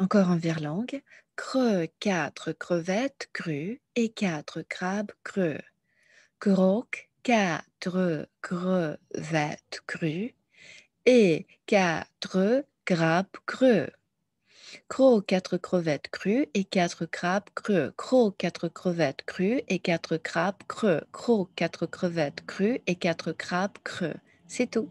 Encore en verlangue, creux quatre crevettes crues et quatre crabes creux. Croque quatre crevettes crues et quatre crabes creux. Croc quatre crevettes crues et quatre crabes creux. Croc quatre crevettes crues et quatre crabes creux. Croc quatre crevettes crues et quatre crabes creux. C'est tout.